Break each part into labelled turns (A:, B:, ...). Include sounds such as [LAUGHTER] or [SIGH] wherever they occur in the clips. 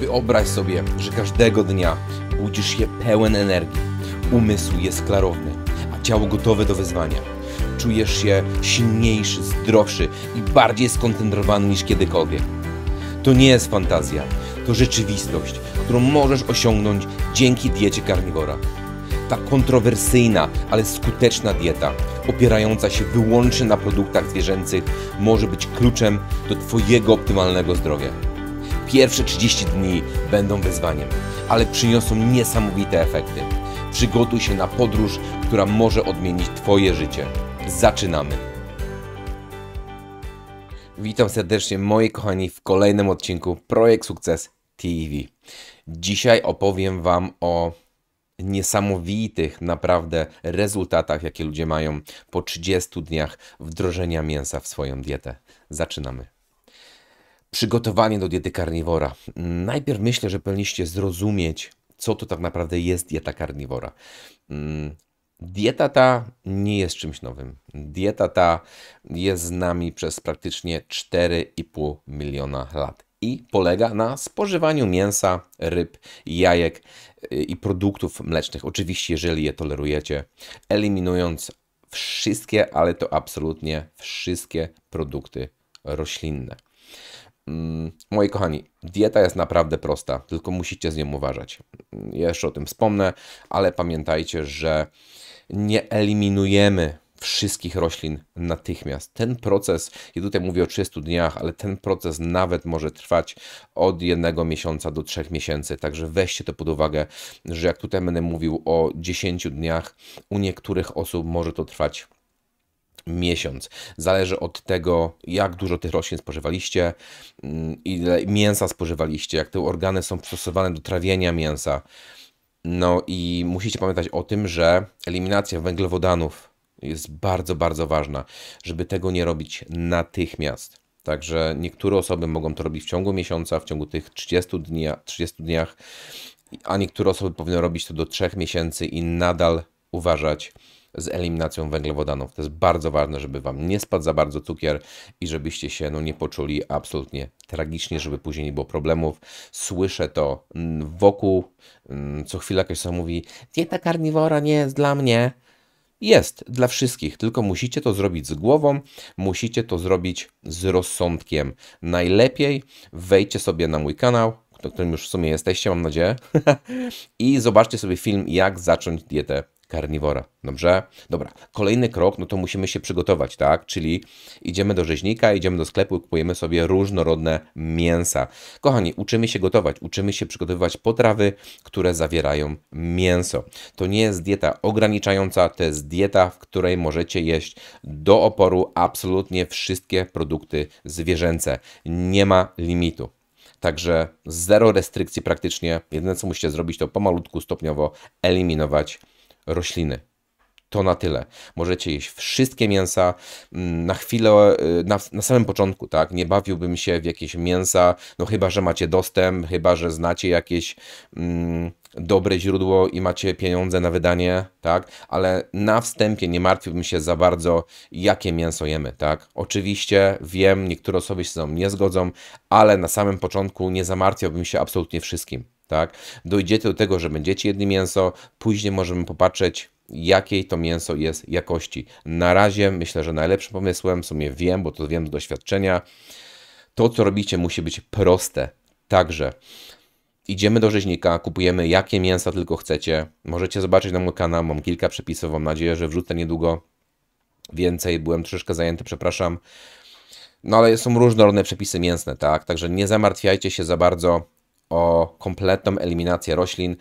A: Wyobraź sobie, że każdego dnia budzisz się pełen energii. Umysł jest klarowny, a ciało gotowe do wyzwania. Czujesz się silniejszy, zdrowszy i bardziej skoncentrowany niż kiedykolwiek. To nie jest fantazja, to rzeczywistość, którą możesz osiągnąć dzięki diecie karniwora. Ta kontrowersyjna, ale skuteczna dieta, opierająca się wyłącznie na produktach zwierzęcych, może być kluczem do Twojego optymalnego zdrowia. Pierwsze 30 dni będą wyzwaniem, ale przyniosą niesamowite efekty. Przygotuj się na podróż, która może odmienić Twoje życie. Zaczynamy! Witam serdecznie moi kochani w kolejnym odcinku Projekt Sukces TV. Dzisiaj opowiem Wam o niesamowitych naprawdę rezultatach, jakie ludzie mają po 30 dniach wdrożenia mięsa w swoją dietę. Zaczynamy przygotowanie do diety karniwora. Najpierw myślę, że powinniście zrozumieć, co to tak naprawdę jest dieta karniwora. Mm, dieta ta nie jest czymś nowym. Dieta ta jest z nami przez praktycznie 4,5 miliona lat i polega na spożywaniu mięsa, ryb, jajek y, i produktów mlecznych. Oczywiście, jeżeli je tolerujecie, eliminując wszystkie, ale to absolutnie wszystkie produkty roślinne. Mm, moi kochani, dieta jest naprawdę prosta, tylko musicie z nią uważać. Ja jeszcze o tym wspomnę, ale pamiętajcie, że nie eliminujemy wszystkich roślin natychmiast. Ten proces, i tutaj mówię o 30 dniach, ale ten proces nawet może trwać od jednego miesiąca do trzech miesięcy. Także weźcie to pod uwagę, że jak tutaj będę mówił o 10 dniach, u niektórych osób może to trwać miesiąc. Zależy od tego, jak dużo tych roślin spożywaliście, mm, ile mięsa spożywaliście, jak te organy są przystosowane do trawienia mięsa. No i musicie pamiętać o tym, że eliminacja węglowodanów jest bardzo, bardzo ważna, żeby tego nie robić natychmiast. Także niektóre osoby mogą to robić w ciągu miesiąca, w ciągu tych 30, dnia, 30 dniach, a niektóre osoby powinny robić to do 3 miesięcy i nadal uważać, z eliminacją węglowodanów. To jest bardzo ważne, żeby Wam nie spadł za bardzo cukier i żebyście się no, nie poczuli absolutnie tragicznie, żeby później nie było problemów. Słyszę to mm, wokół, mm, co chwila ktoś sam mówi, dieta karniwora nie jest dla mnie. Jest dla wszystkich, tylko musicie to zrobić z głową, musicie to zrobić z rozsądkiem. Najlepiej wejdźcie sobie na mój kanał, na którym już w sumie jesteście, mam nadzieję, [LAUGHS] i zobaczcie sobie film, jak zacząć dietę karniwora. Dobrze? Dobra. Kolejny krok, no to musimy się przygotować, tak? Czyli idziemy do rzeźnika, idziemy do sklepu, kupujemy sobie różnorodne mięsa. Kochani, uczymy się gotować, uczymy się przygotowywać potrawy, które zawierają mięso. To nie jest dieta ograniczająca, to jest dieta, w której możecie jeść do oporu absolutnie wszystkie produkty zwierzęce. Nie ma limitu. Także zero restrykcji praktycznie. Jedyne co musicie zrobić to pomalutku, stopniowo eliminować rośliny. To na tyle. Możecie jeść wszystkie mięsa mm, na chwilę, e, na, na samym początku, tak? Nie bawiłbym się w jakieś mięsa, no chyba, że macie dostęp, chyba, że znacie jakieś mm, dobre źródło i macie pieniądze na wydanie, tak? Ale na wstępie nie martwiłbym się za bardzo, jakie mięso jemy, tak? Oczywiście wiem, niektóre osoby się ze mną nie zgodzą, ale na samym początku nie zamartwiałbym się absolutnie wszystkim tak? Dojdziecie do tego, że będziecie jedli mięso, później możemy popatrzeć, jakiej to mięso jest jakości. Na razie myślę, że najlepszym pomysłem, w sumie wiem, bo to wiem z doświadczenia, to co robicie musi być proste. Także idziemy do rzeźnika, kupujemy jakie mięsa tylko chcecie. Możecie zobaczyć na mój kanał, mam kilka przepisów, mam nadzieję, że wrzucę niedługo więcej. Byłem troszeczkę zajęty, przepraszam. No ale są różnorodne przepisy mięsne, tak? Także nie zamartwiajcie się za bardzo o kompletną eliminację roślin.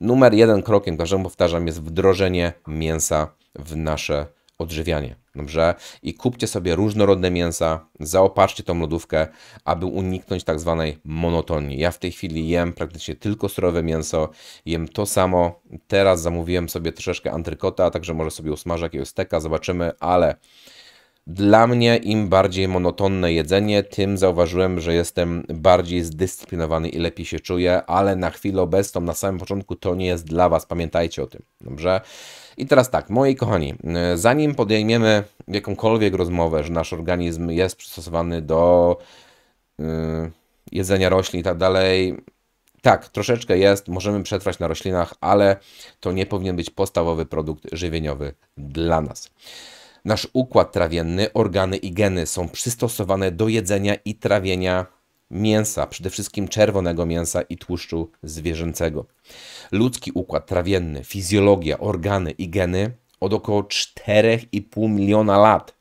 A: Numer jeden krokiem, każdemu powtarzam, jest wdrożenie mięsa w nasze odżywianie. Dobrze? I kupcie sobie różnorodne mięsa, zaopatrzcie tą lodówkę, aby uniknąć tak zwanej monotonii. Ja w tej chwili jem praktycznie tylko surowe mięso, jem to samo. Teraz zamówiłem sobie troszeczkę antrykota, także może sobie usmażę jakiegoś steka, zobaczymy, ale dla mnie im bardziej monotonne jedzenie, tym zauważyłem, że jestem bardziej zdyscyplinowany i lepiej się czuję, ale na chwilę obecną, na samym początku to nie jest dla Was, pamiętajcie o tym, dobrze? I teraz tak, moi kochani, zanim podejmiemy jakąkolwiek rozmowę, że nasz organizm jest przystosowany do yy, jedzenia roślin i tak dalej, tak, troszeczkę jest, możemy przetrwać na roślinach, ale to nie powinien być podstawowy produkt żywieniowy dla nas. Nasz układ trawienny, organy i geny są przystosowane do jedzenia i trawienia mięsa, przede wszystkim czerwonego mięsa i tłuszczu zwierzęcego. Ludzki układ trawienny, fizjologia, organy i geny od około 4,5 miliona lat.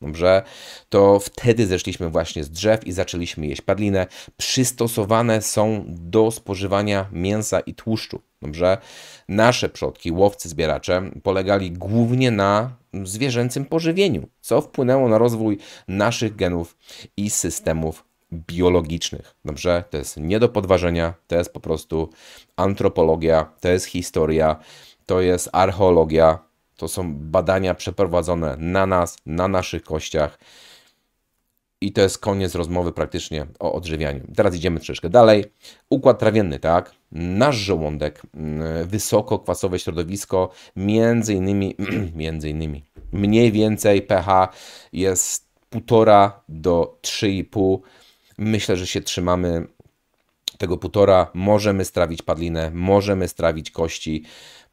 A: Dobrze, to wtedy zeszliśmy właśnie z drzew i zaczęliśmy jeść padlinę. Przystosowane są do spożywania mięsa i tłuszczu. Dobrze? Nasze przodki, łowcy, zbieracze, polegali głównie na zwierzęcym pożywieniu, co wpłynęło na rozwój naszych genów i systemów biologicznych. Dobrze? To jest nie do podważenia, to jest po prostu antropologia, to jest historia, to jest archeologia, to są badania przeprowadzone na nas, na naszych kościach. I to jest koniec rozmowy praktycznie o odżywianiu. Teraz idziemy troszeczkę dalej. Układ trawienny, tak? Nasz żołądek, mm, kwasowe środowisko, między innymi, [CLEARS THROAT] między innymi, mniej więcej pH jest 1,5 do 3,5. Myślę, że się trzymamy tego półtora, możemy strawić padlinę, możemy strawić kości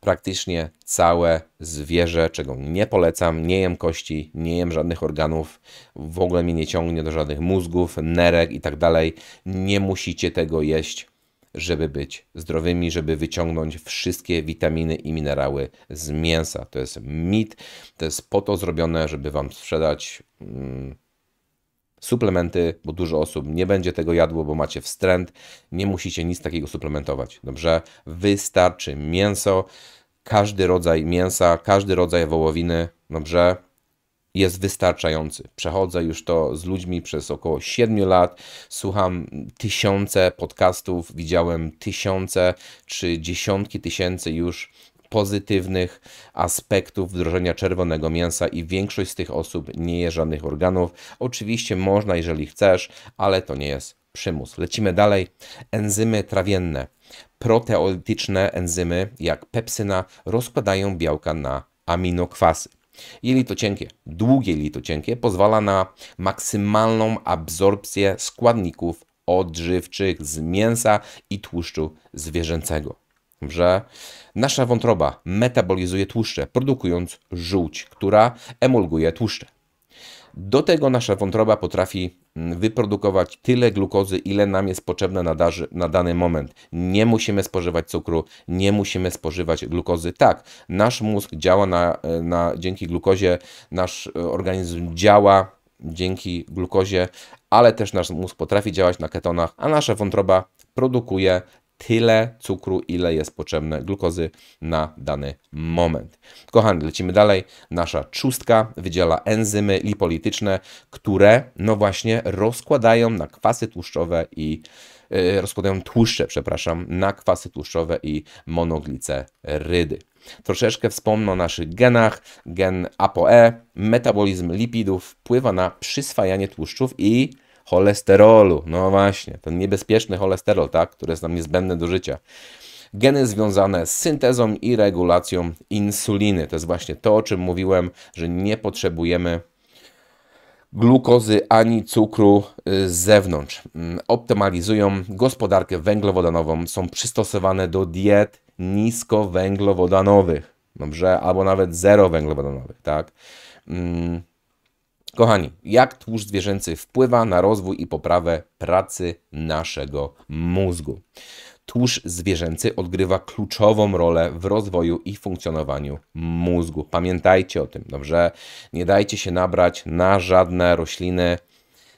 A: praktycznie całe zwierzę, czego nie polecam. Nie jem kości, nie jem żadnych organów, w ogóle mnie nie ciągnie do żadnych mózgów, nerek i tak dalej. Nie musicie tego jeść, żeby być zdrowymi, żeby wyciągnąć wszystkie witaminy i minerały z mięsa. To jest mit, to jest po to zrobione, żeby Wam sprzedać... Mm, suplementy, bo dużo osób nie będzie tego jadło, bo macie wstręt. Nie musicie nic takiego suplementować, dobrze? Wystarczy mięso, każdy rodzaj mięsa, każdy rodzaj wołowiny, dobrze, no jest wystarczający. Przechodzę już to z ludźmi przez około 7 lat, słucham tysiące podcastów, widziałem tysiące czy dziesiątki tysięcy już pozytywnych aspektów wdrożenia czerwonego mięsa i większość z tych osób nie je żadnych organów. Oczywiście można, jeżeli chcesz, ale to nie jest przymus. Lecimy dalej. Enzymy trawienne. Proteolityczne enzymy, jak pepsyna, rozkładają białka na aminokwasy. Jelito cienkie, długie jelito cienkie pozwala na maksymalną absorpcję składników odżywczych z mięsa i tłuszczu zwierzęcego. Że nasza wątroba metabolizuje tłuszcze, produkując żółć, która emulguje tłuszcze. Do tego nasza wątroba potrafi Mm, wyprodukować tyle glukozy, ile nam jest potrzebne na, daży, na dany moment. Nie musimy spożywać cukru, nie musimy spożywać glukozy. Tak, nasz mózg działa na, e, na, dzięki glukozie, nasz e, organizm działa dzięki glukozie, ale też nasz mózg potrafi działać na ketonach, a nasza wątroba produkuje tyle cukru, ile jest potrzebne glukozy na dany moment. Kochani, lecimy dalej. Nasza czustka wydziela enzymy lipolityczne, które no właśnie rozkładają na kwasy tłuszczowe i yy, rozkładają tłuszcze, przepraszam, na kwasy tłuszczowe i monoglicerydy. Troszeczkę wspomnę o naszych genach. Gen ApoE, metabolizm lipidów wpływa na przyswajanie tłuszczów i cholesterolu. No właśnie, ten niebezpieczny cholesterol, tak, który jest nam niezbędny do życia. Geny związane z syntezą i regulacją insuliny. To jest właśnie to, o czym mówiłem, że nie potrzebujemy glukozy ani cukru y, z zewnątrz. Mm, optymalizują gospodarkę węglowodanową, są przystosowane do diet niskowęglowodanowych, dobrze, albo nawet zero węglowodanowych, tak. Mm, Kochani, jak tłuszcz zwierzęcy wpływa na rozwój i poprawę pracy naszego mózgu? Tłuszcz zwierzęcy odgrywa kluczową rolę w rozwoju i funkcjonowaniu mózgu. Pamiętajcie o tym, dobrze? Nie dajcie się nabrać na żadne rośliny,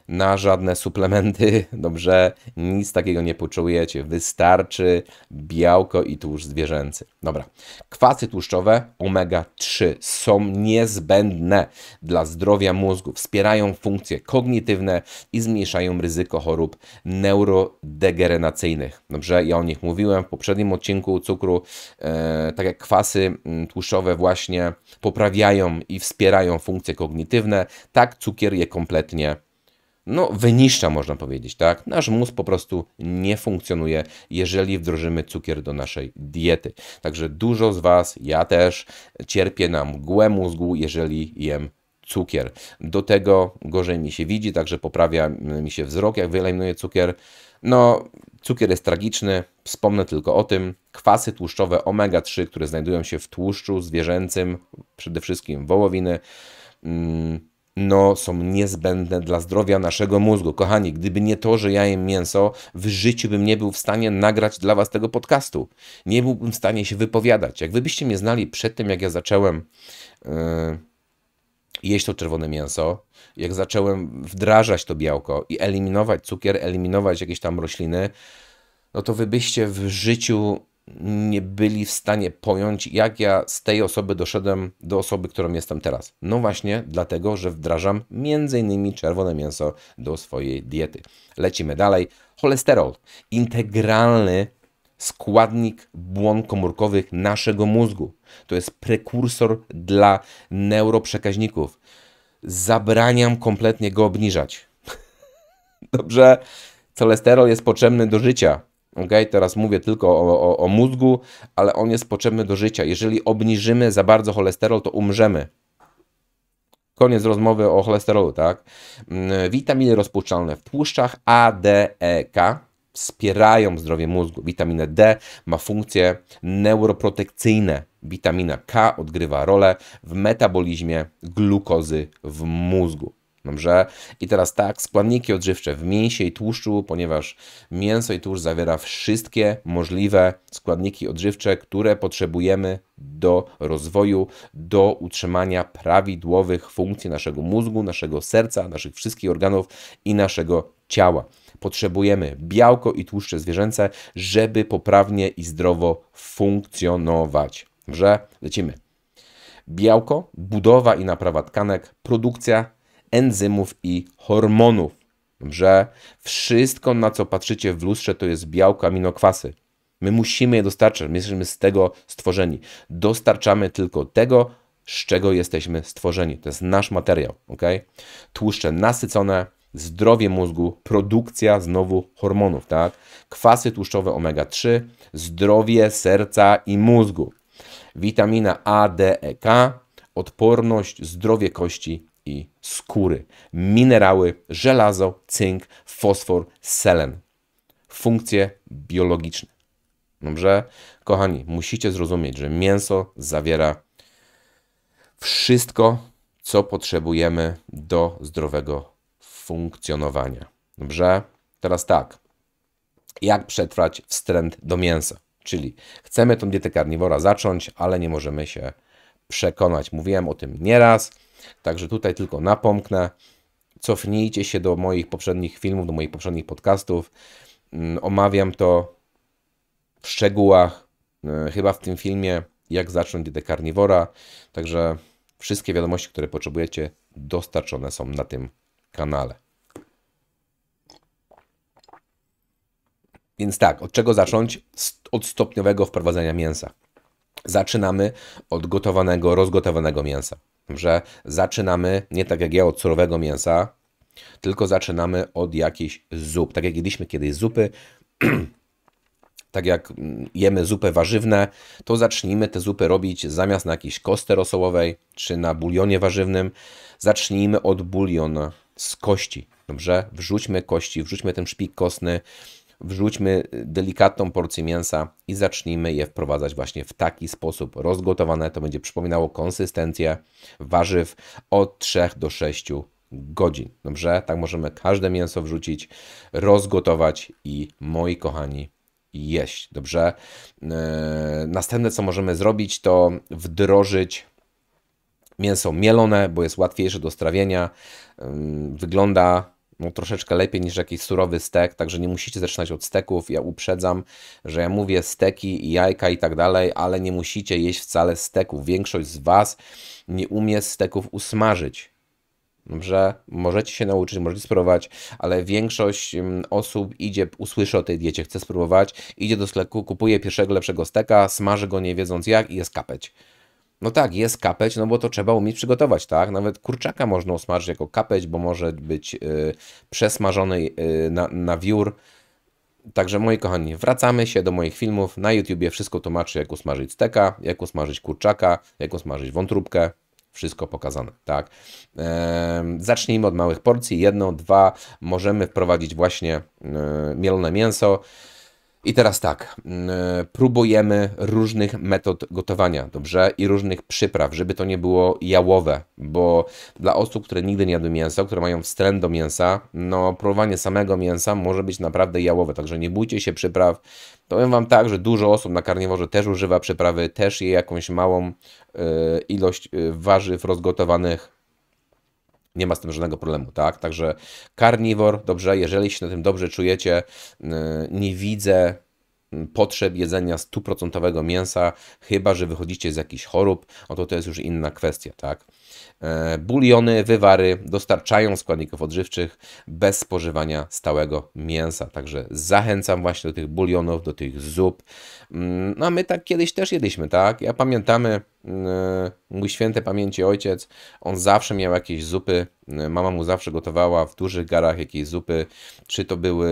A: na żadne suplementy, [LAUGHS] dobrze? Nic takiego nie poczujecie. Wystarczy białko i tłuszcz zwierzęcy. Dobra. Kwasy tłuszczowe omega-3 są niezbędne dla zdrowia mózgu. Wspierają funkcje kognitywne i zmniejszają ryzyko chorób neurodegeneracyjnych. Dobrze? Ja o nich mówiłem w poprzednim odcinku cukru. E, tak jak kwasy mm, tłuszczowe właśnie poprawiają i wspierają funkcje kognitywne, tak cukier je kompletnie no, wyniszcza, można powiedzieć, tak? Nasz mózg po prostu nie funkcjonuje, jeżeli wdrożymy cukier do naszej diety. Także dużo z Was, ja też, cierpię na mgłę mózgu, jeżeli jem cukier. Do tego gorzej mi się widzi, także poprawia mi się wzrok, jak wyeliminuję cukier. No, cukier jest tragiczny, wspomnę tylko o tym. Kwasy tłuszczowe omega-3, które znajdują się w tłuszczu zwierzęcym, przede wszystkim wołowiny, mm, no, są niezbędne dla zdrowia naszego mózgu. Kochani, gdyby nie to, że ja jem mięso, w życiu bym nie był w stanie nagrać dla Was tego podcastu. Nie byłbym w stanie się wypowiadać. Jak Wy mnie znali przed tym, jak ja zacząłem yy, jeść to czerwone mięso, jak zacząłem wdrażać to białko i eliminować cukier, eliminować jakieś tam rośliny, no to Wy byście w życiu nie byli w stanie pojąć, jak ja z tej osoby doszedłem do osoby, którą jestem teraz. No właśnie dlatego, że wdrażam m.in. czerwone mięso do swojej diety. Lecimy dalej. Cholesterol. Integralny składnik błon komórkowych naszego mózgu. To jest prekursor dla neuroprzekaźników. Zabraniam kompletnie go obniżać. [LAUGHS] Dobrze, cholesterol jest potrzebny do życia Ok, teraz mówię tylko o, o, o mózgu, ale on jest potrzebny do życia. Jeżeli obniżymy za bardzo cholesterol, to umrzemy. Koniec rozmowy o cholesterolu, tak? Mm, witaminy rozpuszczalne w tłuszczach A, D, E, K wspierają zdrowie mózgu. Witamina D ma funkcje neuroprotekcyjne. Witamina K odgrywa rolę w metabolizmie glukozy w mózgu. Dobrze? I teraz tak, składniki odżywcze w mięsie i tłuszczu, ponieważ mięso i tłuszcz zawiera wszystkie możliwe składniki odżywcze, które potrzebujemy do rozwoju, do utrzymania prawidłowych funkcji naszego mózgu, naszego serca, naszych wszystkich organów i naszego ciała. Potrzebujemy białko i tłuszcze zwierzęce, żeby poprawnie i zdrowo funkcjonować. Dobrze? Lecimy. Białko, budowa i naprawa tkanek, produkcja enzymów i hormonów. Że wszystko, na co patrzycie w lustrze, to jest białko, aminokwasy. My musimy je dostarczać, my jesteśmy z tego stworzeni. Dostarczamy tylko tego, z czego jesteśmy stworzeni. To jest nasz materiał. ok? Tłuszcze nasycone, zdrowie mózgu, produkcja znowu hormonów, tak? Kwasy tłuszczowe omega-3, zdrowie serca i mózgu. Witamina A, D, E, K, odporność, zdrowie kości i skóry, minerały, żelazo, cynk, fosfor, selen. Funkcje biologiczne. Dobrze? Kochani, musicie zrozumieć, że mięso zawiera wszystko, co potrzebujemy do zdrowego funkcjonowania. Dobrze? Teraz tak. Jak przetrwać wstręt do mięsa? Czyli chcemy tą dietę karniwora zacząć, ale nie możemy się przekonać. Mówiłem o tym nieraz. Także tutaj tylko napomknę, cofnijcie się do moich poprzednich filmów, do moich poprzednich podcastów. Mm, omawiam to w szczegółach, e, chyba w tym filmie, jak zacząć dietę karniwora. Także wszystkie wiadomości, które potrzebujecie, dostarczone są na tym kanale. Więc tak, od czego zacząć? Od stopniowego wprowadzenia mięsa. Zaczynamy od gotowanego, rozgotowanego mięsa że zaczynamy nie tak jak ja od surowego mięsa, tylko zaczynamy od jakiejś zup. Tak jak jedliśmy kiedyś zupy, [CLEARS THROAT] tak jak mm, jemy zupę warzywne, to zacznijmy te zupy robić zamiast na jakiejś kostce rosołowej czy na bulionie warzywnym, zacznijmy od buliona z kości. Dobrze? Wrzućmy kości, wrzućmy ten szpik kostny, wrzućmy delikatną porcję mięsa i zacznijmy je wprowadzać właśnie w taki sposób rozgotowane. To będzie przypominało konsystencję warzyw od 3 do 6 godzin. Dobrze? Tak możemy każde mięso wrzucić, rozgotować i moi kochani, jeść. Dobrze? Yy, następne co możemy zrobić to wdrożyć mięso mielone, bo jest łatwiejsze do strawienia. Yy, wygląda no, troszeczkę lepiej niż jakiś surowy stek, także nie musicie zaczynać od steków. Ja uprzedzam, że ja mówię steki i jajka i tak dalej, ale nie musicie jeść wcale steków. Większość z Was nie umie steków usmażyć. Dobrze, możecie się nauczyć, możecie spróbować, ale większość mm, osób idzie, usłyszy o tej diecie, chce spróbować, idzie do sklepu, kupuje pierwszego lepszego steka, smaży go nie wiedząc jak i jest kapeć. No tak, jest kapeć, no bo to trzeba umieć przygotować, tak? Nawet kurczaka można usmażyć jako kapeć, bo może być y, przesmażony y, na, na wiór. Także moi kochani, wracamy się do moich filmów. Na YouTubie wszystko tłumaczę, jak usmażyć steka, jak usmażyć kurczaka, jak usmażyć wątróbkę. Wszystko pokazane, tak? Yy, zacznijmy od małych porcji. Jedną, dwa. Możemy wprowadzić właśnie yy, mielone mięso. I teraz tak, mm, próbujemy różnych metod gotowania, dobrze? I różnych przypraw, żeby to nie było jałowe, bo dla osób, które nigdy nie jadły mięsa, które mają wstręt do mięsa, no próbowanie samego mięsa może być naprawdę jałowe, także nie bójcie się przypraw. Powiem Wam tak, że dużo osób na karnieworze też używa przyprawy, też je jakąś małą y, ilość y, warzyw rozgotowanych nie ma z tym żadnego problemu, tak? Także karniwor, dobrze, jeżeli się na tym dobrze czujecie, y, nie widzę mm, potrzeb jedzenia stuprocentowego mięsa, chyba że wychodzicie z jakichś chorób, no to to jest już inna kwestia, tak? E, buliony, wywary dostarczają składników odżywczych bez spożywania stałego mięsa. Także zachęcam właśnie do tych bulionów, do tych zup. Mm, no a my tak kiedyś też jedliśmy, tak? Ja pamiętamy, e, mój święty pamięci ojciec, on zawsze miał jakieś zupy. E, mama mu zawsze gotowała w dużych garach jakieś zupy, czy to były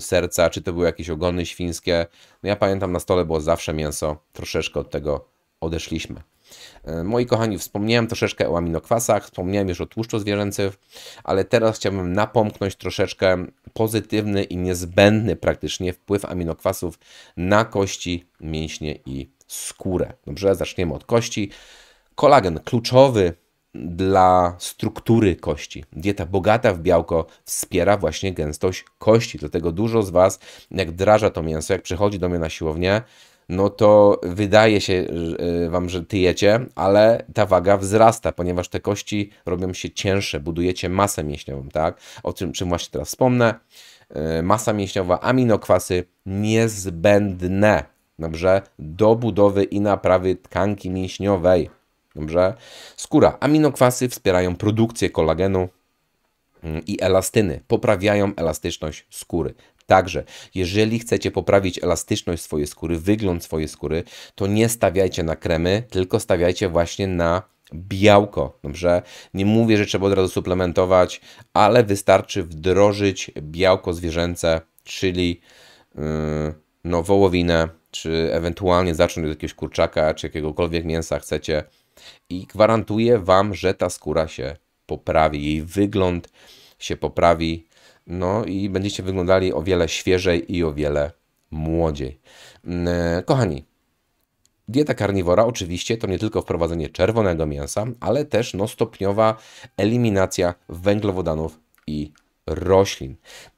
A: serca, czy to były jakieś ogony świńskie. No ja pamiętam, na stole było zawsze mięso. Troszeczkę od tego odeszliśmy. E, moi kochani, wspomniałem troszeczkę o aminokwasach, wspomniałem już o tłuszczu zwierzęcych, ale teraz chciałbym napomknąć troszeczkę pozytywny i niezbędny praktycznie wpływ aminokwasów na kości, mięśnie i skórę. Dobrze, zaczniemy od kości. Kolagen kluczowy dla struktury kości. Dieta bogata w białko wspiera właśnie gęstość kości. Dlatego dużo z Was, jak draża to mięso, jak przychodzi do mnie na siłownię, no to wydaje się e, wam, że tyjecie, ale ta waga wzrasta, ponieważ te kości robią się cięższe, budujecie masę mięśniową, tak? O czym właśnie teraz wspomnę. E, masa mięśniowa, aminokwasy niezbędne, dobrze? Do budowy i naprawy tkanki mięśniowej, dobrze? Skóra, aminokwasy wspierają produkcję kolagenu, mm, i elastyny poprawiają elastyczność skóry. Także, jeżeli chcecie poprawić elastyczność swojej skóry, wygląd swojej skóry, to nie stawiajcie na kremy, tylko stawiajcie właśnie na białko, dobrze? Nie mówię, że trzeba od razu suplementować, ale wystarczy wdrożyć białko zwierzęce, czyli yy, no, wołowinę, czy ewentualnie zacząć od jakiegoś kurczaka, czy jakiegokolwiek mięsa chcecie i gwarantuję Wam, że ta skóra się poprawi, jej wygląd się poprawi, no i będziecie wyglądali o wiele świeżej i o wiele młodziej. Mm, e, kochani, Dieta karniwora oczywiście to nie tylko wprowadzenie czerwonego mięsa, ale też no, stopniowa eliminacja węglowodanów i roślin.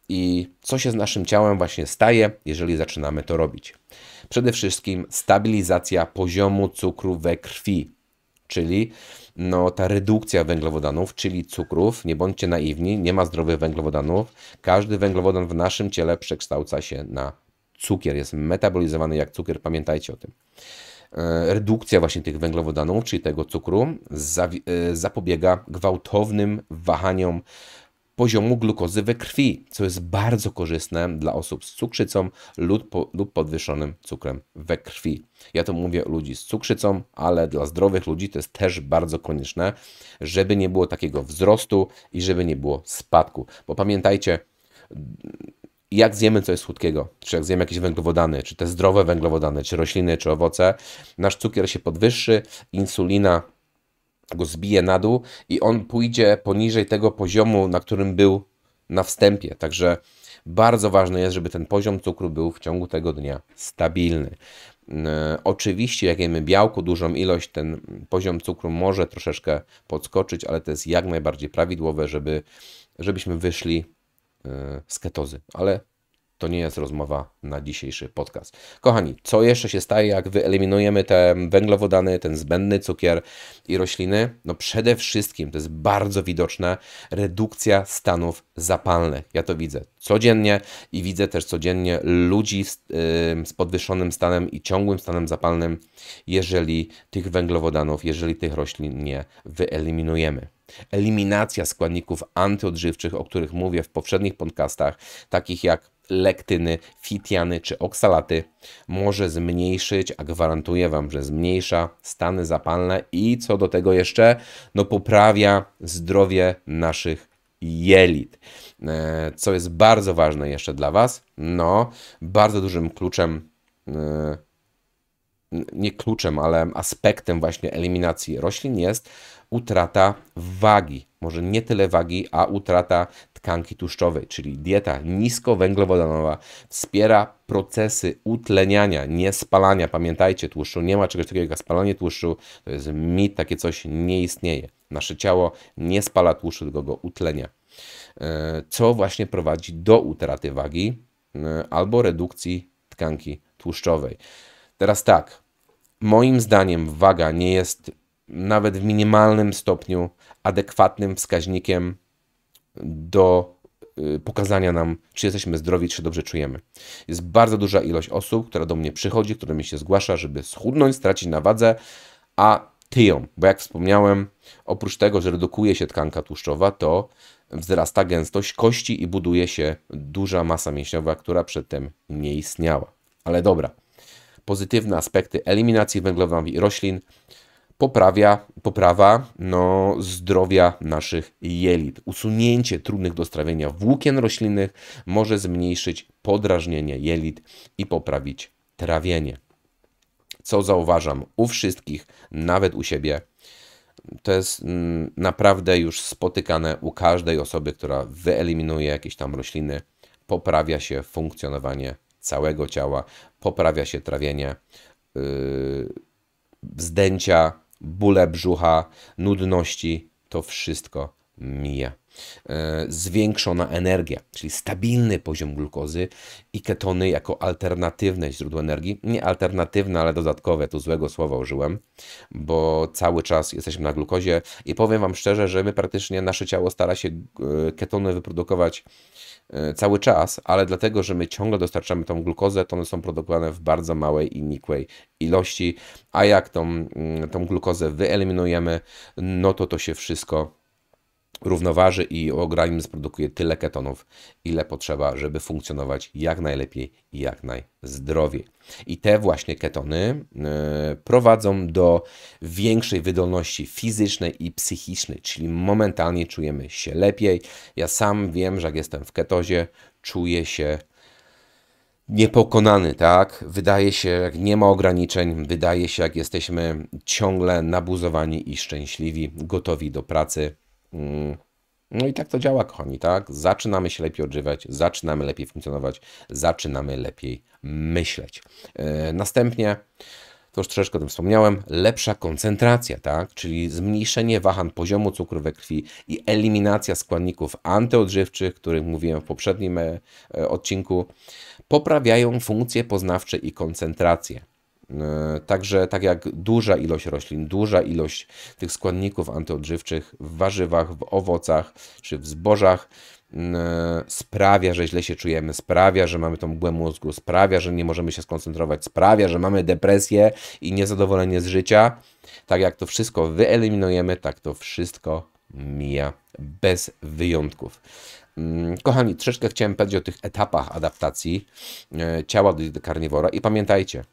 A: I co się z naszym ciałem właśnie staje, jeżeli zaczynamy to robić? Przede wszystkim stabilizacja poziomu cukru we krwi czyli no, ta redukcja węglowodanów, czyli cukrów. Nie bądźcie naiwni, nie ma zdrowych węglowodanów. Każdy węglowodan w naszym ciele przekształca się na cukier, jest metabolizowany jak cukier, pamiętajcie o tym. E, redukcja właśnie tych węglowodanów, czyli tego cukru, e, zapobiega gwałtownym wahaniom poziomu glukozy we krwi, co jest bardzo korzystne dla osób z cukrzycą lub, po, lub podwyższonym cukrem we krwi. Ja to mówię o ludzi z cukrzycą, ale dla zdrowych ludzi to jest też bardzo konieczne, żeby nie było takiego wzrostu i żeby nie było spadku. Bo pamiętajcie, jak zjemy coś słodkiego, czy jak zjemy jakieś węglowodany, czy te zdrowe węglowodany, czy rośliny, czy owoce, nasz cukier się podwyższy, insulina go zbije na dół i on pójdzie poniżej tego poziomu, na którym był na wstępie. Także bardzo ważne jest, żeby ten poziom cukru był w ciągu tego dnia stabilny. Mm, e, oczywiście, jak jemy białko, dużą ilość, ten poziom cukru może troszeczkę podskoczyć, ale to jest jak najbardziej prawidłowe, żeby, żebyśmy wyszli e, z ketozy. Ale to nie jest rozmowa na dzisiejszy podcast. Kochani, co jeszcze się staje, jak wyeliminujemy te węglowodany, ten zbędny cukier i rośliny? No przede wszystkim, to jest bardzo widoczne, redukcja stanów zapalnych. Ja to widzę codziennie i widzę też codziennie ludzi z, yy, z podwyższonym stanem i ciągłym stanem zapalnym, jeżeli tych węglowodanów, jeżeli tych roślin nie wyeliminujemy. Eliminacja składników antyodżywczych, o których mówię w poprzednich podcastach, takich jak lektyny, fitiany czy oksalaty może zmniejszyć, a gwarantuję Wam, że zmniejsza stany zapalne i co do tego jeszcze, no poprawia zdrowie naszych jelit. E, co jest bardzo ważne jeszcze dla Was, no bardzo dużym kluczem e, nie kluczem, ale aspektem właśnie eliminacji roślin jest utrata wagi. Może nie tyle wagi, a utrata tkanki tłuszczowej, czyli dieta niskowęglowodanowa wspiera procesy utleniania, nie spalania. Pamiętajcie, tłuszczu nie ma czegoś takiego jak spalanie tłuszczu, to jest mit, takie coś nie istnieje. Nasze ciało nie spala tłuszczu, tylko go utlenia, e, co właśnie prowadzi do utraty wagi albo redukcji tkanki tłuszczowej. Teraz tak, moim zdaniem waga nie jest nawet w minimalnym stopniu adekwatnym wskaźnikiem do y, pokazania nam, czy jesteśmy zdrowi, czy się dobrze czujemy. Jest bardzo duża ilość osób, która do mnie przychodzi, która mi się zgłasza, żeby schudnąć, stracić na wadze, a tyją, bo jak wspomniałem, oprócz tego, że redukuje się tkanka tłuszczowa, to wzrasta gęstość kości i buduje się duża masa mięśniowa, która przedtem nie istniała. Ale dobra, pozytywne aspekty eliminacji i roślin, poprawia, poprawa no, zdrowia naszych jelit. Usunięcie trudnych do strawienia włókien roślinnych może zmniejszyć podrażnienie jelit i poprawić trawienie. Co zauważam u wszystkich, nawet u siebie, to jest mm, naprawdę już spotykane u każdej osoby, która wyeliminuje jakieś tam rośliny, poprawia się funkcjonowanie całego ciała, poprawia się trawienie, yy, wzdęcia, bóle brzucha, nudności, to wszystko mija. Yy, zwiększona energia, czyli stabilny poziom glukozy i ketony jako alternatywne źródło energii. Nie alternatywne, ale dodatkowe, tu złego słowa użyłem, bo cały czas jesteśmy na glukozie i powiem Wam szczerze, że my praktycznie nasze ciało stara się yy, ketony wyprodukować E, cały czas, ale dlatego, że my ciągle dostarczamy tą glukozę, to one są produkowane w bardzo małej i nikłej ilości, a jak tą, mm, tą glukozę wyeliminujemy, no to to się wszystko równoważy i organizm produkuje tyle ketonów, ile potrzeba, żeby funkcjonować jak najlepiej i jak najzdrowiej. I te właśnie ketony e, prowadzą do większej wydolności fizycznej i psychicznej, czyli momentalnie czujemy się lepiej. Ja sam wiem, że jak jestem w ketozie, czuję się niepokonany, tak? Wydaje się, jak nie ma ograniczeń, wydaje się, jak jesteśmy ciągle nabuzowani i szczęśliwi, gotowi do pracy Mm. No i tak to działa, kochani, tak? Zaczynamy się lepiej odżywać, zaczynamy lepiej funkcjonować, zaczynamy lepiej myśleć. E, następnie, to już troszeczkę o tym wspomniałem, lepsza koncentracja, tak? Czyli zmniejszenie wahan poziomu cukru we krwi i eliminacja składników antyodżywczych, których mówiłem w poprzednim e, odcinku, poprawiają funkcje poznawcze i koncentrację. E, także tak jak duża ilość roślin, duża ilość tych składników antyodżywczych w warzywach, w owocach czy w zbożach e, sprawia, że źle się czujemy, sprawia, że mamy tą mgłę mózgu, sprawia, że nie możemy się skoncentrować, sprawia, że mamy depresję i niezadowolenie z życia. Tak jak to wszystko wyeliminujemy, tak to wszystko mija bez wyjątków. Mm, kochani, troszeczkę chciałem powiedzieć o tych etapach adaptacji e, ciała do karniwora i pamiętajcie,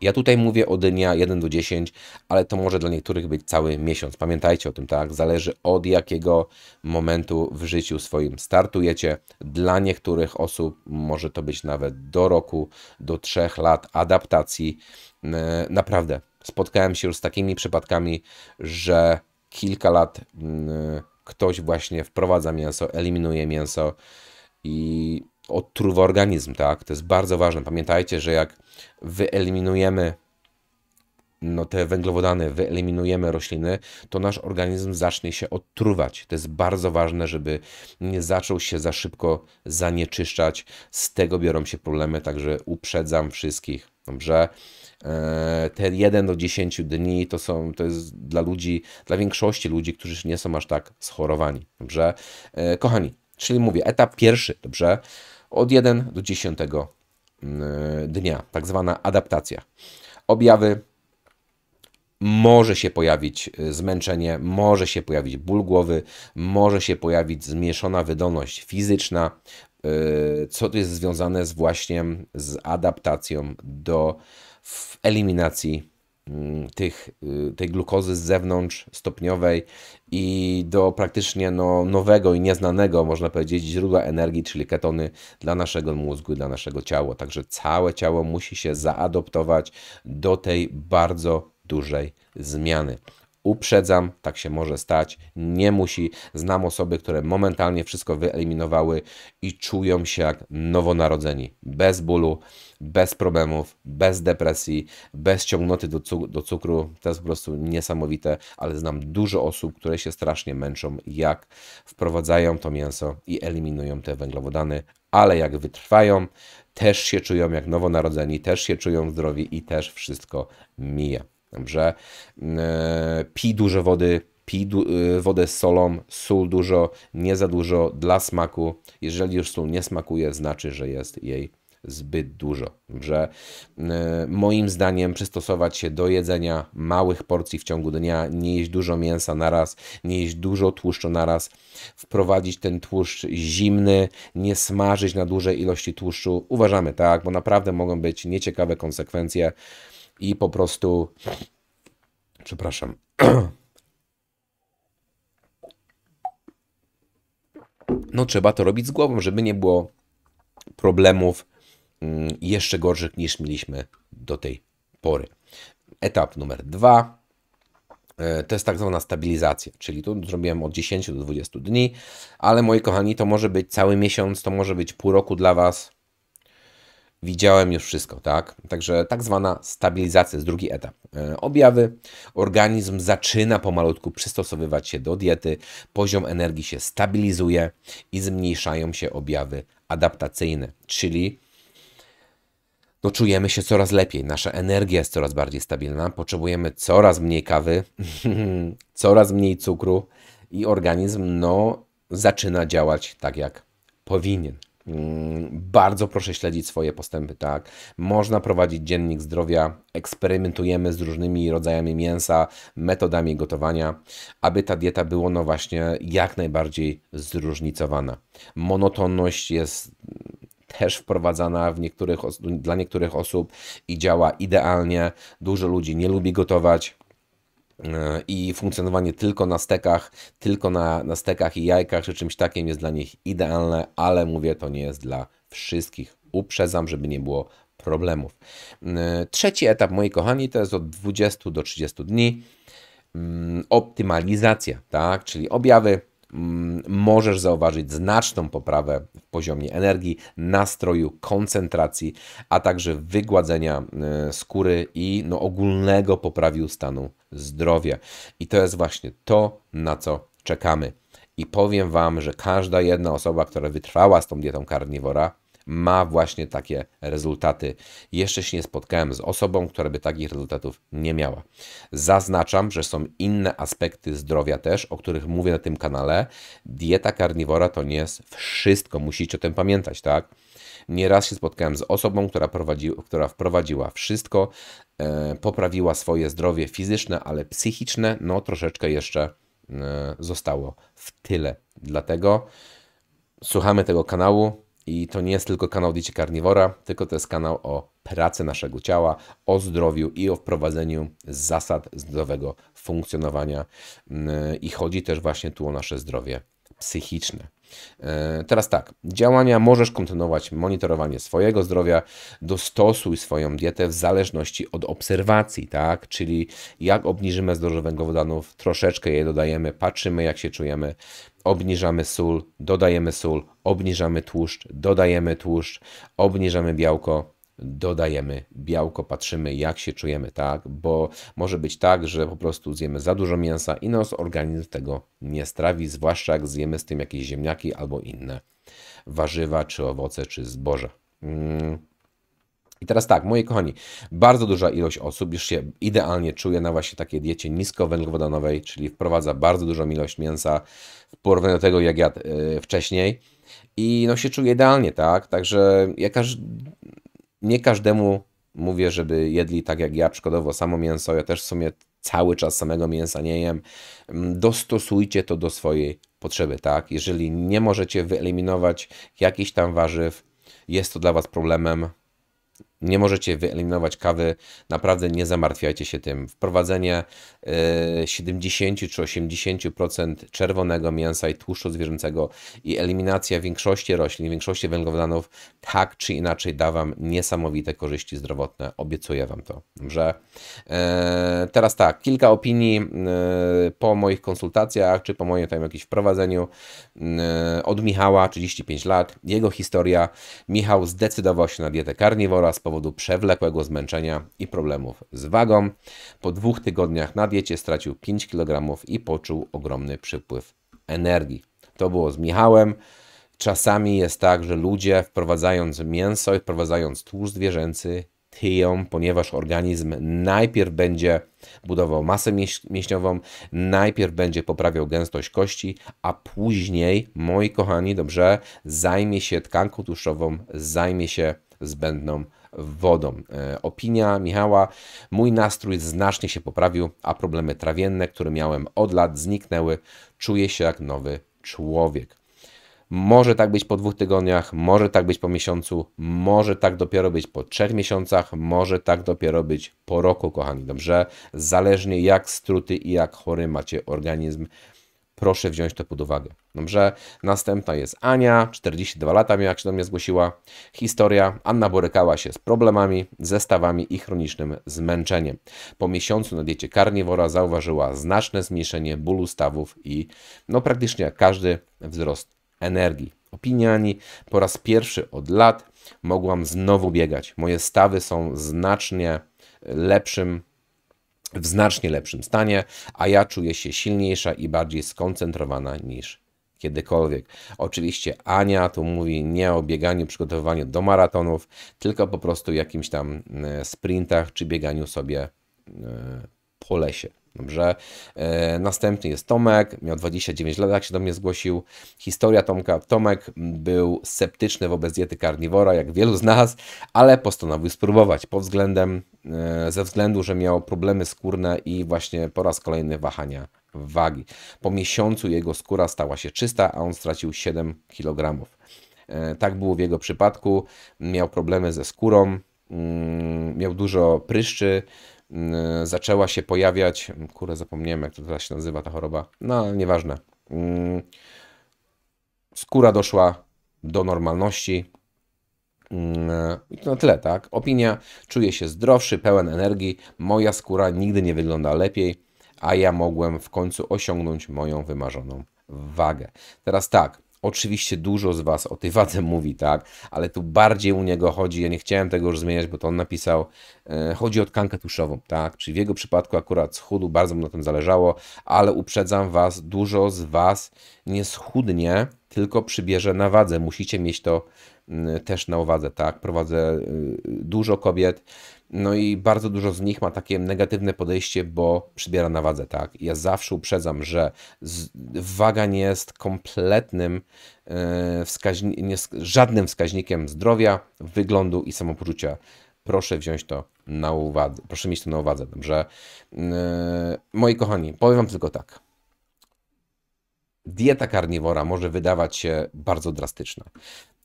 A: ja tutaj mówię od dnia 1 do 10, ale to może dla niektórych być cały miesiąc. Pamiętajcie o tym, tak? Zależy od jakiego momentu w życiu swoim startujecie. Dla niektórych osób może to być nawet do roku, do trzech lat adaptacji. Naprawdę, spotkałem się już z takimi przypadkami, że kilka lat ktoś właśnie wprowadza mięso, eliminuje mięso i odtruwa organizm, tak? To jest bardzo ważne. Pamiętajcie, że jak wyeliminujemy no, te węglowodany, wyeliminujemy rośliny, to nasz organizm zacznie się odtruwać. To jest bardzo ważne, żeby nie zaczął się za szybko zanieczyszczać. Z tego biorą się problemy, także uprzedzam wszystkich. Dobrze. E, te 1 do 10 dni to, są, to jest dla ludzi, dla większości ludzi, którzy nie są aż tak schorowani. Dobrze. E, kochani, czyli mówię, etap pierwszy, dobrze od 1 do 10 mm, dnia, tak zwana adaptacja. Objawy może się pojawić y, zmęczenie, może się pojawić ból głowy, może się pojawić zmieszana wydolność fizyczna, y, co jest związane z właśnie z adaptacją do eliminacji Mm, tych, y, tej glukozy z zewnątrz, stopniowej i do praktycznie no, nowego i nieznanego, można powiedzieć, źródła energii, czyli ketony dla naszego mózgu, dla naszego ciała. Także całe ciało musi się zaadoptować do tej bardzo dużej zmiany. Uprzedzam, tak się może stać, nie musi. Znam osoby, które momentalnie wszystko wyeliminowały i czują się jak nowonarodzeni. Bez bólu, bez problemów, bez depresji, bez ciągnoty do, cuk do cukru. To jest po prostu niesamowite, ale znam dużo osób, które się strasznie męczą, jak wprowadzają to mięso i eliminują te węglowodany, ale jak wytrwają, też się czują jak nowonarodzeni, też się czują zdrowi i też wszystko mija. Dobrze. Pij dużo wody, pij du e, wodę z solą, sól dużo, nie za dużo dla smaku. Jeżeli już sól nie smakuje, znaczy, że jest jej zbyt dużo. Że e, moim zdaniem przystosować się do jedzenia małych porcji w ciągu dnia, nie jeść dużo mięsa naraz, nie jeść dużo tłuszczu naraz, wprowadzić ten tłuszcz zimny, nie smażyć na dużej ilości tłuszczu. Uważamy tak, bo naprawdę mogą być nieciekawe konsekwencje i po prostu. Przepraszam. [CLEARS THROAT] No, trzeba to robić z głową, żeby nie było problemów mm, jeszcze gorszych niż mieliśmy do tej pory. Etap numer dwa e, to jest tak zwana stabilizacja, czyli tu zrobiłem od 10 do 20 dni, ale moi kochani, to może być cały miesiąc, to może być pół roku dla Was, widziałem już wszystko, tak? Także tak zwana stabilizacja jest drugi etap. E, objawy. Organizm zaczyna pomalutku przystosowywać się do diety, poziom energii się stabilizuje i zmniejszają się objawy adaptacyjne, czyli no czujemy się coraz lepiej, nasza energia jest coraz bardziej stabilna, potrzebujemy coraz mniej kawy, [LAUGHS] coraz mniej cukru i organizm no, zaczyna działać tak jak powinien. Mm, bardzo proszę śledzić swoje postępy, tak. Można prowadzić dziennik zdrowia, eksperymentujemy z różnymi rodzajami mięsa, metodami gotowania, aby ta dieta była no właśnie jak najbardziej zróżnicowana. Monotonność jest też wprowadzana w niektórych, dla niektórych osób i działa idealnie. Dużo ludzi nie lubi gotować i funkcjonowanie tylko na stekach, tylko na, na stekach i jajkach czy czymś takim jest dla nich idealne, ale mówię, to nie jest dla wszystkich. Uprzedzam, żeby nie było problemów. Mm, trzeci etap, moi kochani, to jest od 20 do 30 dni. Mm, optymalizacja, tak? czyli objawy. Mm, możesz zauważyć znaczną poprawę w poziomie energii, nastroju, koncentracji, a także wygładzenia y, skóry i no, ogólnego poprawiu stanu zdrowie. I to jest właśnie to, na co czekamy. I powiem Wam, że każda jedna osoba, która wytrwała z tą dietą karniwora, ma właśnie takie rezultaty. Jeszcze się nie spotkałem z osobą, która by takich rezultatów nie miała. Zaznaczam, że są inne aspekty zdrowia też, o których mówię na tym kanale. Dieta karniwora to nie jest wszystko, musicie o tym pamiętać, tak? Nieraz się spotkałem z osobą, która, prowadzi, która wprowadziła wszystko, e, poprawiła swoje zdrowie fizyczne, ale psychiczne, no troszeczkę jeszcze e, zostało w tyle. Dlatego słuchamy tego kanału, i to nie jest tylko kanał Diecie Karniwora, tylko to jest kanał o pracy naszego ciała, o zdrowiu i o wprowadzeniu zasad zdrowego funkcjonowania. I chodzi też właśnie tu o nasze zdrowie psychiczne. E, teraz tak, działania możesz kontynuować monitorowanie swojego zdrowia, dostosuj swoją dietę w zależności od obserwacji, tak? Czyli jak obniżymy zdroże węglowodanów, troszeczkę je dodajemy, patrzymy jak się czujemy, obniżamy sól, dodajemy sól, obniżamy tłuszcz, dodajemy tłuszcz, obniżamy białko, dodajemy białko, patrzymy jak się czujemy, tak? Bo może być tak, że po prostu zjemy za dużo mięsa i nas organizm tego nie strawi, zwłaszcza jak zjemy z tym jakieś ziemniaki albo inne warzywa, czy owoce, czy zboże. Mm. I teraz tak, moi kochani, bardzo duża ilość osób już się idealnie czuje na właśnie takiej diecie niskowęglowodanowej, czyli wprowadza bardzo dużą ilość mięsa w porównaniu do tego, jak jadł e, wcześniej. I no się czuje idealnie, tak? Także jakaż nie każdemu mówię, żeby jedli tak jak ja, przykładowo samo mięso. Ja też w sumie cały czas samego mięsa nie jem. Mm, dostosujcie to do swojej potrzeby, tak? Jeżeli nie możecie wyeliminować jakichś tam warzyw, jest to dla Was problemem, nie możecie wyeliminować kawy, naprawdę nie zamartwiajcie się tym. Wprowadzenie 70 e, czy 80% czerwonego mięsa i tłuszczu zwierzęcego i eliminacja większości roślin, większości węglowodanów, tak czy inaczej da Wam niesamowite korzyści zdrowotne. Obiecuję Wam to. Dobrze. E, teraz tak, kilka opinii e, po moich konsultacjach, czy po moim tam jakimś wprowadzeniu od Michała, 35 lat, jego historia. Michał zdecydował się na dietę karniwora, powodu przewlekłego zmęczenia i problemów z wagą. Po dwóch tygodniach na diecie stracił 5 kg i poczuł ogromny przypływ energii. To było z Michałem. Czasami jest tak, że ludzie wprowadzając mięso i wprowadzając tłuszcz zwierzęcy tyją, ponieważ organizm najpierw będzie budował masę mięśniową, najpierw będzie poprawiał gęstość kości, a później, moi kochani, dobrze, zajmie się tkanką tłuszczową, zajmie się zbędną wodą. E, opinia Michała: Mój nastrój znacznie się poprawił, a problemy trawienne, które miałem od lat, zniknęły. Czuję się jak nowy człowiek. Może tak być po dwóch tygodniach, może tak być po miesiącu, może tak dopiero być po trzech miesiącach, może tak dopiero być po roku, kochani. Dobrze? Zależnie jak struty i jak chory macie organizm, proszę wziąć to pod uwagę. Dobrze, następna jest Ania, 42 lata miała, jak się do mnie zgłosiła. Historia, Anna borykała się z problemami, zestawami i chronicznym zmęczeniem. Po miesiącu na diecie karniwora zauważyła znaczne zmniejszenie bólu stawów i no praktycznie jak każdy wzrost energii. Opinia po raz pierwszy od lat mogłam znowu biegać. Moje stawy są znacznie lepszym w znacznie lepszym stanie, a ja czuję się silniejsza i bardziej skoncentrowana niż kiedykolwiek. Oczywiście Ania tu mówi nie o bieganiu, przygotowywaniu do maratonów, tylko po prostu jakimś tam e, sprintach czy bieganiu sobie e, po lesie. Dobrze. E, następny jest Tomek, miał 29 lat, jak się do mnie zgłosił. Historia Tomka. Tomek był sceptyczny wobec diety karniwora, jak wielu z nas, ale postanowił spróbować pod względem, e, ze względu, że miał problemy skórne i właśnie po raz kolejny wahania wagi. Po miesiącu jego skóra stała się czysta, a on stracił 7 kg. E, tak było w jego przypadku. Miał problemy ze skórą, mm, miał dużo pryszczy, Y, zaczęła się pojawiać, kurę zapomniałem jak to teraz się nazywa ta choroba, no nieważne. Y, skóra doszła do normalności. Y, I to na tyle, tak? Opinia, czuję się zdrowszy, pełen energii, moja skóra nigdy nie wygląda lepiej, a ja mogłem w końcu osiągnąć moją wymarzoną wagę. Teraz tak, Oczywiście dużo z Was o tej wadze mówi, tak, ale tu bardziej u niego chodzi, ja nie chciałem tego już zmieniać, bo to on napisał, e, chodzi o tkankę tuszową, tak, czyli w jego przypadku akurat schudł, bardzo mu na tym zależało, ale uprzedzam Was, dużo z Was nie schudnie, tylko przybierze na wadze, musicie mieć to Mm, też na uwadze, tak? Prowadzę y, dużo kobiet, no i bardzo dużo z nich ma takie negatywne podejście, bo przybiera na wadze, tak? Ja zawsze uprzedzam, że waga nie jest kompletnym y, wskaźnikiem, nie, żadnym wskaźnikiem zdrowia, wyglądu i samopoczucia. Proszę wziąć to na uwadze, proszę mieć to na uwadze, dobrze? Y, moi kochani, powiem Wam tylko tak. Dieta karniwora może wydawać się bardzo drastyczna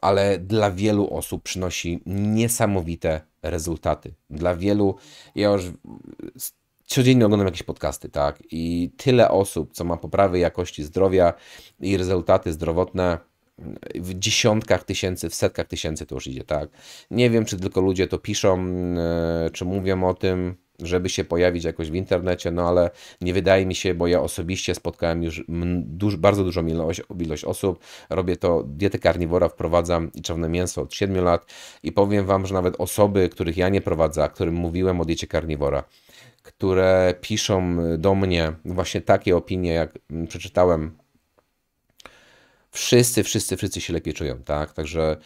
A: ale dla wielu osób przynosi niesamowite rezultaty. Dla wielu, ja już codziennie oglądam jakieś podcasty, tak? I tyle osób, co ma poprawy jakości zdrowia i rezultaty zdrowotne w dziesiątkach tysięcy, w setkach tysięcy to już idzie, tak? Nie wiem, czy tylko ludzie to piszą, e, czy mówią o tym, żeby się pojawić jakoś w internecie, no ale nie wydaje mi się, bo ja osobiście spotkałem już duż, bardzo dużą ilość, ilość osób. Robię to, dietę karniwora wprowadzam i czarne mięso od 7 lat i powiem Wam, że nawet osoby, których ja nie prowadzę, a którym mówiłem o diecie karniwora, które piszą do mnie właśnie takie opinie, jak przeczytałem wszyscy, wszyscy, wszyscy się lepiej czują, tak? Także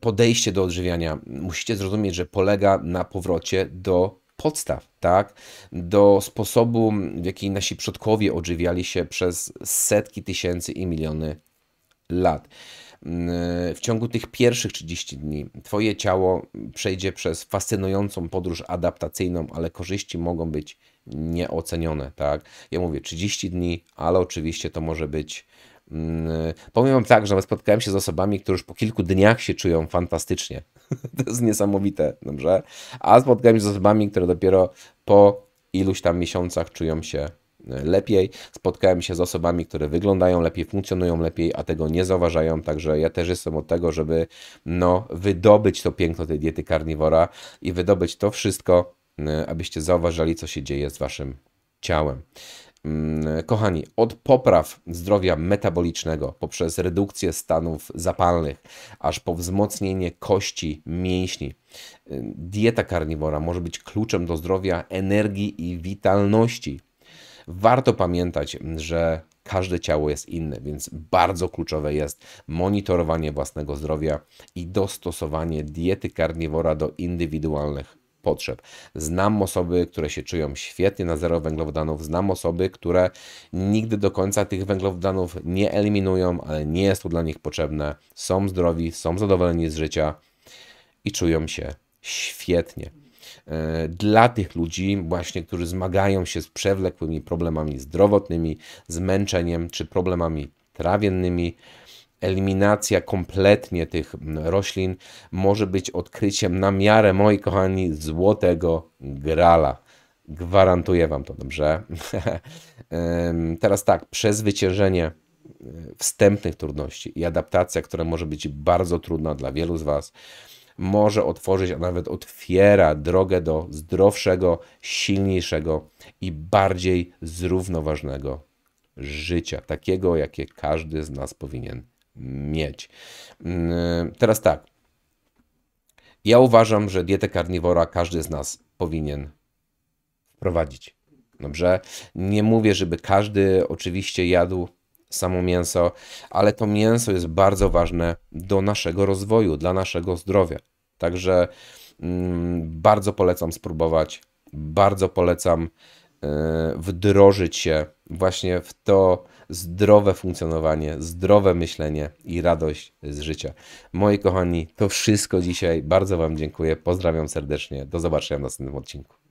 A: podejście do odżywiania musicie zrozumieć, że polega na powrocie do podstaw, tak, do sposobu, w jaki nasi przodkowie odżywiali się przez setki tysięcy i miliony lat. Mm, w ciągu tych pierwszych 30 dni Twoje ciało przejdzie przez fascynującą podróż adaptacyjną, ale korzyści mogą być nieocenione, tak? Ja mówię 30 dni, ale oczywiście to może być Mm, Powiem wam tak, że spotkałem się z osobami, które już po kilku dniach się czują fantastycznie. [LAUGHS] to jest niesamowite, dobrze? A spotkałem się z osobami, które dopiero po iluś tam miesiącach czują się e, lepiej. Spotkałem się z osobami, które wyglądają lepiej, funkcjonują lepiej, a tego nie zauważają, także ja też jestem od tego, żeby no, wydobyć to piękno tej diety karniwora i wydobyć to wszystko, e, abyście zauważali, co się dzieje z waszym ciałem. Mm, kochani, od popraw zdrowia metabolicznego poprzez redukcję stanów zapalnych, aż po wzmocnienie kości, mięśni, dieta karniwora może być kluczem do zdrowia, energii i witalności. Warto pamiętać, że każde ciało jest inne, więc bardzo kluczowe jest monitorowanie własnego zdrowia i dostosowanie diety karniwora do indywidualnych potrzeb. Znam osoby, które się czują świetnie na zero węglowodanów, znam osoby, które nigdy do końca tych węglowodanów nie eliminują, ale nie jest to dla nich potrzebne. Są zdrowi, są zadowoleni z życia i czują się świetnie. E, dla tych ludzi, właśnie, którzy zmagają się z przewlekłymi problemami zdrowotnymi, zmęczeniem czy problemami trawiennymi, eliminacja kompletnie tych mm, roślin może być odkryciem na miarę, moi kochani, złotego grala. Gwarantuję Wam to, dobrze? [LAUGHS] Teraz tak, przezwyciężenie e, wstępnych trudności i adaptacja, która może być bardzo trudna dla wielu z Was, może otworzyć, a nawet otwiera drogę do zdrowszego, silniejszego i bardziej zrównoważonego życia, takiego, jakie każdy z nas powinien mieć. Mm, teraz tak. Ja uważam, że dietę karniwora każdy z nas powinien wprowadzić. Dobrze? Nie mówię, żeby każdy oczywiście jadł samo mięso, ale to mięso jest bardzo ważne do naszego rozwoju, dla naszego zdrowia. Także mm, bardzo polecam spróbować, bardzo polecam E, wdrożyć się właśnie w to zdrowe funkcjonowanie, zdrowe myślenie i radość z życia. Moi kochani, to wszystko dzisiaj. Bardzo Wam dziękuję. Pozdrawiam serdecznie. Do zobaczenia w następnym odcinku.